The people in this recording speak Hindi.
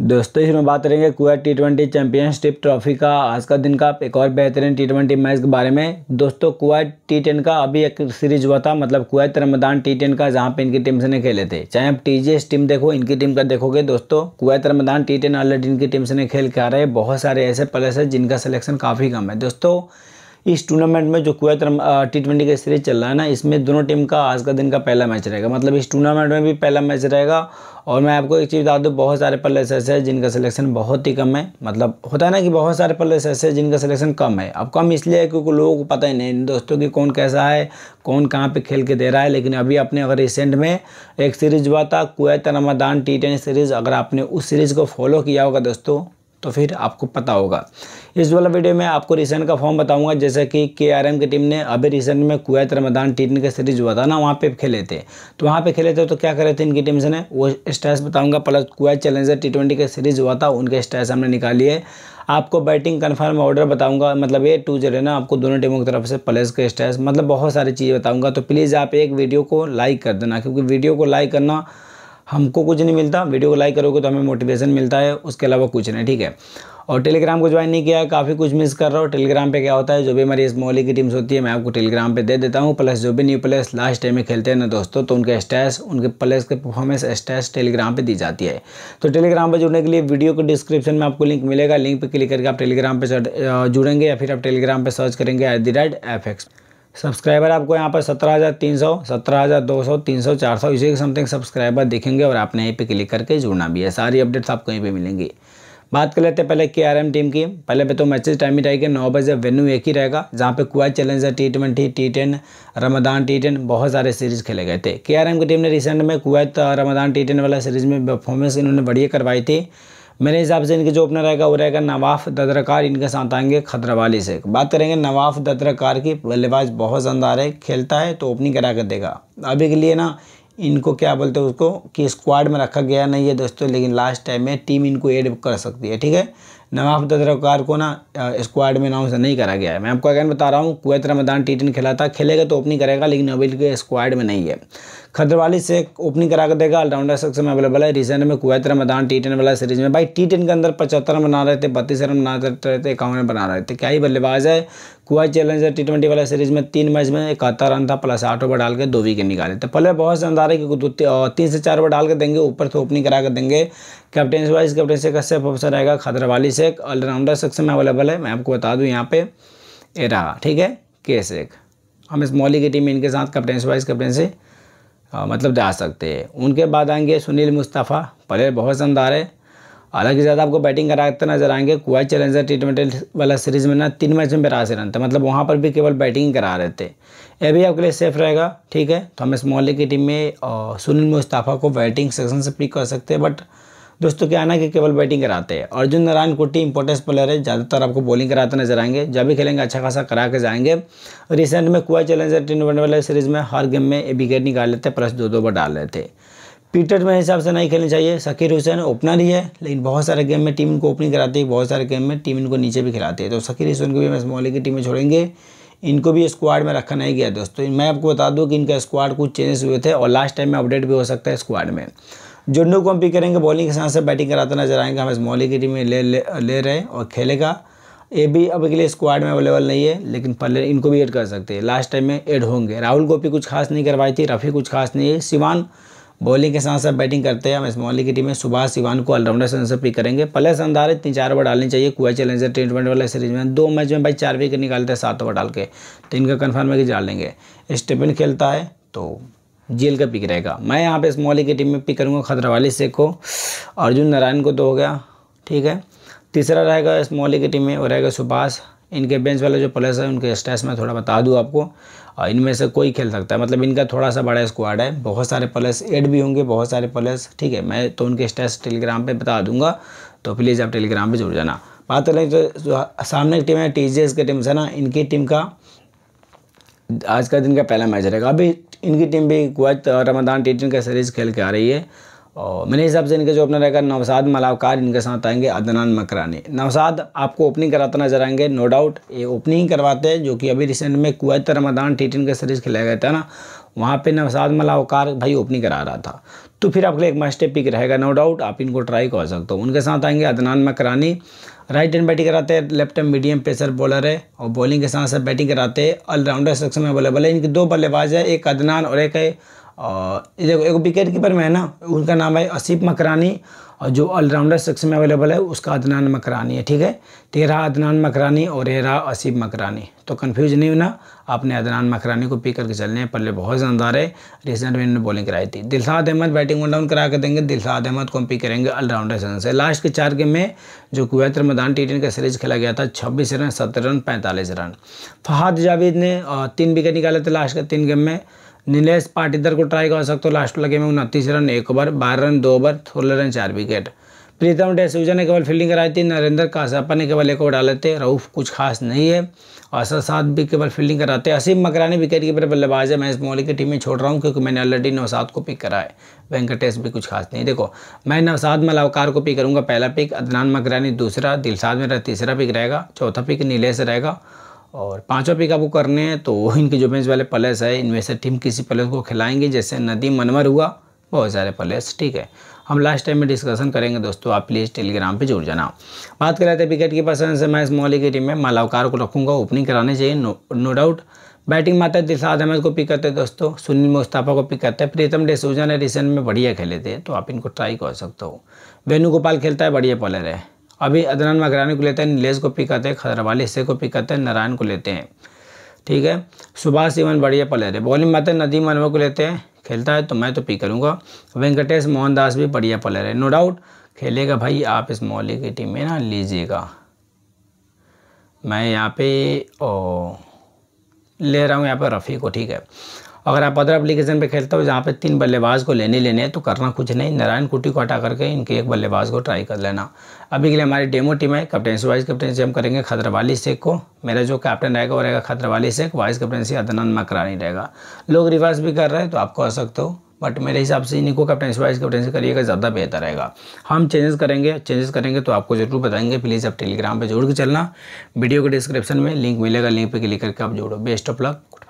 दोस्तों इसमें बात करेंगे Kuwait T twenty championship trophy का आज का दिन का एक और बेहतरीन टी ट्वेंटी मैच के बारे में दोस्तों कुवैत टी टेन का अभी एक सीरीज हुआ था मतलब कुएत रमदान टी टेन का जहां पे इनकी टीम से नहीं खेले थे चाहे आप टी टीम देखो इनकी टीम का देखोगे दोस्तों Kuwait Ramadan T ten already इनकी टीम से नहीं खेल के आ रहे हैं बहुत सारे ऐसे प्लेयर्स हैं जिनका सलेक्शन काफ़ी कम है दोस्तों इस टूर्नामेंट में जो कुवैत टी ट्वेंटी का सीरीज चल रहा है ना इसमें दोनों टीम का आज का दिन का पहला मैच रहेगा मतलब इस टूर्नामेंट में भी पहला मैच रहेगा और मैं आपको एक चीज़ बता दूँ बहुत सारे प्लेयर्स ऐसे हैं जिनका सिलेक्शन बहुत ही कम है मतलब होता है ना कि बहुत सारे प्लेयर्स ऐसे हैं जिनका सिलेक्शन कम है अब कम इसलिए है क्योंकि लोगों को पता ही नहीं दोस्तों कि कौन कैसा है कौन कहाँ पे खेल के दे रहा है लेकिन अभी आपने अगर रिसेंट में एक सीरीज हुआ था कुवैत रमादान टी सीरीज़ अगर आपने उस सीरीज़ को फॉलो किया होगा दोस्तों तो फिर आपको पता होगा इस वाला वीडियो में आपको रिसेंट का फॉर्म बताऊंगा जैसे कि के आर एम की टीम ने अभी रिसेंट में कुवैत रमदान टी का सीरीज हुआ था ना वहाँ पे खेले थे तो वहाँ पे खेले थे तो क्या करे थे इनकी टीम से ने वो स्टैस बताऊंगा plus Kuwait challenger T twenty का सीरीज हुआ था उनके स्टैस हमने निकाली है आपको बैटिंग कन्फर्म ऑर्डर बताऊंगा मतलब ये टू जो है ना आपको दोनों टीमों की तरफ से प्लेस के स्टैस मतलब बहुत सारी चीज़ें बताऊँगा तो प्लीज़ आप एक वीडियो को लाइक कर देना क्योंकि वीडियो को लाइक करना हमको कुछ नहीं मिलता वीडियो को लाइक करोगे तो हमें मोटिवेशन मिलता है उसके अलावा कुछ नहीं ठीक है और टेलीग्राम को ज्वाइन नहीं किया है काफ़ी कुछ मिस कर रहा हो टेलीग्राम पे क्या होता है जो भी हमारी इस मोहली की टीम्स होती है मैं आपको टेलीग्राम पे दे देता हूँ प्लस जो भी न्यू प्लेस लास्ट टाइम में खेलते हैं ना दोस्तों तो उनके स्टैस उनके प्लेस के परफॉर्मेंस स्टैस टेलीग्राम पर दी जाती है तो टेलीग्राम पर जुड़ने के लिए वीडियो के डिस्क्रिप्शन में आपको लिंक मिलेगा लिंक पर क्लिक करके आप टेलीग्राम पर जुड़ेंगे या फिर आप टेलीग्राम पर सर्च करेंगे at the rate F X subscriber आपको यहाँ पर सत्रह हज़ार तीन सौ सत्रह हज़ार दो सौ तीन सौ चार सौ इसी के समथिंग सब्सक्राइबर देखेंगे और आपने यहीं पे क्लिक करके जुड़ना भी है सारी अपडेट्स आपको यहीं पे मिलेंगी बात कर लेते हैं पहले के आर एम टीम की पहले पे तो मैचेस टाइम ही के नौ बजे वेन्यू एक ही रहेगा जहाँ पे कुआ challenger T twenty T ten Ramadan T ten बहुत सारे सीरीज खेले गए थे के आर एम की टीम ने रिसेंट में कुवैत रमदान टी टेन वाला सीरीज में परफॉर्मेंस इन्होंने बढ़िया करवाई थी मेरे हिसाब से इनके जो ओपनर रहेगा वो रहेगा नवाफ ददरकार इनके साथ आएंगे खदरवाली से बात करेंगे नवाफ ददरकार की बल्लेबाज बहुत शानदार है खेलता है तो ओपनिंग करा कर देगा अभी के लिए ना इनको क्या बोलते हैं उसको कि स्क्वाड में रखा गया नहीं है दोस्तों लेकिन लास्ट टाइम में टीम इनको एड कर सकती है ठीक है नवाफ ददरकार को ना स्क्वाड में अनाउंस नहीं करा गया है मैं आपको अगेन बता रहा हूँ कुवैत रमदान टी खेला था खेलेगा तो ओपनिंग करेगा लेकिन अभी के स्क्वाड में नहीं है खदरवाली से ओपनिंग करा कर देगा ऑलराउंडर सबसे में अवेलेबल है रिसेंट में कुवैत रमदान टी टेन वाला सीरीज में भाई टी टेन के अंदर पचहत्तर बना रहे थे बत्तीस रन बना रहे थे इक्यावन रन बना रहे थे क्या ही बल्लेबाज है कुवैत चैलेंजर टी ट्वेंटी वाला सीरीज में तीन मैच में इकहत्तर रन था प्लस आठ ओवर डाल के दो विकेट निकाले थे पहले बहुत शानदार है कि तीन से चार ओवर डाल के देंगे ऊपर से ओपनिंग करा कर देंगे कैप्टन वाइज कैप्टन से कश्यप ऑफिसर रहेगा खदरवाली से ऑलराउंडर सबसे में अवेलेबल है मैं आपको बता दूँ यहाँ पे ए रहा ठीक है के सेक हम इस मौली की टीम इनके साथ कैप्टन वाइज कैप्टन से हाँ, मतलब जा सकते हैं उनके बाद आएंगे सुनील मुस्तफ़ा प्लेयर बहुत शानदार है हालांकि ज़्यादा आपको बैटिंग कराते नजर आएंगे कुआई चैलेंजर टी ट्वेंटी वाला सीरीज़ में ना तीन मैच में बेरासी रन थे तो मतलब वहाँ पर भी केवल बैटिंग करा रहे थे ये भी आपके लिए सेफ रहेगा ठीक है तो हम इस मोहल्ले की टीम में सुनील मुस्तफ़ा को बैटिंग सेक्शन से पिक कर सकते हैं बट दोस्तों क्या ना कि केवल बैटिंग कराते हैं अर्जुन नारायण कुट्टी इंपॉर्टेंस प्लेयर है ज़्यादातर आपको बॉलिंग कराते नजर आएंगे जब भी खेलेंगे अच्छा खासा करा के जाएंगे रिसेंट में कुआ चैलेंजर टी वन वाले सीरीज में हर गेम में विकेट निकाल लेते प्लस दो दो बार डाल लेते पीटर में हिसाब से नहीं खेलनी चाहिए शकीर हुसैन ओपनर ही है लेकिन बहुत सारे गेम में टीम इनको ओपनिंग कराती है बहुत सारे गेम में टीम इनको नीचे भी खिलाती है तो शकीर हुसैन को भी हम मोहल्ले की टीम में छोड़ेंगे इनको भी स्क्वाड में रखा नहीं गया दोस्तों मैं आपको बता दूं कि इनका स्क्वाड कुछ चेंजेस हुए थे और लास्ट टाइम में अपडेट भी हो सकता है स्क्वाड में जुन्नू को हम पिक करेंगे बॉलिंग के साथ साथ बैटिंग कराते नजर आएंगे हम इस मौली की टीम में ले ले, ले रहे हैं और खेलेगा ये भी अब के लिए स्क्वाड में अवेलेबल नहीं है लेकिन पहले इनको भी ऐड कर सकते हैं लास्ट टाइम में ऐड होंगे राहुल गोपी कुछ खास नहीं करवाई थी रफ़ी कुछ खास नहीं है सिवान बॉलिंग के साथ साथ बैटिंग करते हैं हम इस मौली की टीम में सुभाष सिवान को ऑलराउंडर से पिक करेंगे पहले संधारित तीन चार ओवर डालनी चाहिए कुआ चैलेंजर टी ट्वेंटी वाले सीरीज में दो मैच में भाई चार विकेट निकालते हैं सात ओवर डाल के तो इनका कन्फर्म है कि डालेंगे स्टेपिन खेलता है तो जेल का पिक रहेगा मैं यहाँ पे स्मॉल की टीम में पिक करूँगा खतरा वाली से को अर्जुन नारायण को तो हो गया ठीक है तीसरा रहेगा स्मॉल की टीम में वो रहेगा सुभाष इनके बेंच वाले जो प्लेयर्स हैं उनके स्टेस में थोड़ा बता दूँ आपको और इनमें से कोई खेल सकता है मतलब इनका थोड़ा सा बड़ा स्क्वाड है बहुत सारे प्लेयर्स एड भी होंगे बहुत सारे प्लेयर्स ठीक है मैं तो उनके स्टेस टेलीग्राम पर बता दूंगा तो प्लीज़ आप टेलीग्राम पर जुड़ जाना बात करें तो सामने की टीम है टी की टीम से ना इनकी टीम का आज का दिन का पहला मैच रहेगा अभी इनकी टीम भी कुवैत रमदान टी का सीरीज़ खेल के आ रही है और मेरे हिसाब से इनके जो ओपनर रहेगा नवसाद मलावकार इनके साथ आएंगे अदनान मकरानी नवसाद आपको ओपनिंग कराते नजर आएंगे नो डाउट ये ओपनिंग करवाते हैं जो कि अभी रिसेंट में कुवैत रमदान टी का सीरीज़ खेला गया था ना वहाँ पे नवसाद कार भाई ओपनिंग करा रहा था तो फिर आपके लिए एक मस्ट पिक रहेगा नो डाउट आप इनको ट्राई कर सकते हो उनके साथ आएंगे Adnan Makrani right hand batting कराते हैं left hand medium pacer bowler है और बॉलिंग के साथ साथ बैटिंग कराते हैं ऑलराउंडर सेक्शन में अवेलेबल है इनके दो बल्लेबाज है एक अदनान और एक है देखो एक विकेट कीपर में है ना उनका नाम है असीफ मकरानी और जो ऑलराउंडर सेक्शन में अवेलेबल है उसका अदनान मकरानी है ठीक है तेरह अदनान मकरानी और एरा असीब मकरानी तो कन्फ्यूज नहीं होना आपने अदनान मकरानी को पी करके चलने हैं पल्ले बहुत शानदार है रिसेंट में इन्होंने बॉलिंग कराई थी Dilshad Ahmed batting all down करा के देंगे दिलसाद अहमद को हम पी करेंगे ऑलराउंडर सेक्शन से लास्ट के चार गेम में जो कुवैत मैदान टी का सीरीज खेला गया था छब्बीस रन सत्रह रन पैंतालीस रन फहाद जावेद ने तीन विकेट निकाले थे लास्ट के तीन गेम में नीलेश पाटीदार को ट्राई कर सकते हो लास्ट लगे में उनतीस रन एक ओवर बारह रन दो ओवर सोलह रन चार विकेट प्रीतम डेसूजा ने केवल फील्डिंग कराई थी नरेंद्र कासापा ने केवल एक ओवर डाले थे रऊफ कुछ खास नहीं है असर साद भी केवल फील्डिंग कराते हैं असीम मकरानी विकेट कीपर बल्लेबाज है मैं इस की टीम में छोड़ रहा हूँ क्योंकि मैंने ऑलरेडी नवसाद को पिक करा है वेंकटेश भी कुछ खास नहीं देखो मैं नवसाद मलावकार को पिक करूँगा पहला पिक अदनान मकरानी दूसरा दिलसाद मेरा तीसरा पिक रहेगा चौथा पिक नीलेश रहेगा और पाँचों पिकअप वो करने हैं तो इनके जो बेंच वाले प्लेस है इनमें से टीम किसी प्लेस को खिलाएंगे जैसे नदी मनवर हुआ बहुत सारे प्लेस ठीक है हम लास्ट टाइम में डिस्कशन करेंगे दोस्तों आप प्लीज़ टेलीग्राम पे जुड़ जाना बात कर रहे थे विकेट की पसंद से मैं इस मोहल्ले की टीम में मालावकार को रखूँगा ओपनिंग करानी चाहिए नो नो डाउट बैटिंग माता दिलसाद अहमद को पिक करते हैं दोस्तों सुनील मुस्ताफा को पिक करते हैं प्रीतम डेसूजा ने रिसेंट में बढ़िया खेले थे तो आप इनको ट्राई कर सकते हो वेणुगोपाल खेलता है बढ़िया बॉलर है अभी अदनान मकरानी को लेते हैं नीलेश को पिक करते हैं खदर वाले हिस्से को पिक करते हैं नारायण को लेते हैं ठीक है सुभाष इवन बढ़िया प्लेयर है बॉलिंग मत नदीम अनवर को लेते हैं खेलता है तो मैं तो पिक करूँगा वेंकटेश मोहनदास भी बढ़िया प्लेयर है नो डाउट खेलेगा भाई आप इस मोहल्ले की टीम में ना लीजिएगा मैं यहाँ पे ओ ले रहा हूँ यहाँ पर रफ़ी को ठीक है अगर आप अदर एप्लीकेशन पे खेलते हो जहाँ पे तीन बल्लेबाज को लेने लेने हैं तो करना कुछ नहीं नारायण कुटी को हटा करके इनके एक बल्लेबाज को ट्राई कर लेना अभी के लिए हमारी डेमो टीम है कैप्टनसी वाइस कैप्टनसी हम करेंगे खदर वाली शेख को मेरा जो कैप्टन रहेगा वो रहेगा खदर वाली शेख वाइस कैप्टनसी अदनान मकरानी रहेगा लोग रिवर्स भी कर रहे हैं तो आप आ सकते हो बट मेरे हिसाब से इन्हीं को कैप्टनसी वाइस कैप्टनसी करिएगा ज़्यादा बेहतर रहेगा हम चेंजेस करेंगे चेंजेस करेंगे तो आपको ज़रूर बताएंगे प्लीज़ आप टेलीग्राम पर जोड़ के चलना वीडियो के डिस्क्रिप्शन में लिंक मिलेगा लिंक पर क्लिक करके आप जोड़ो बेस्ट ऑफ लक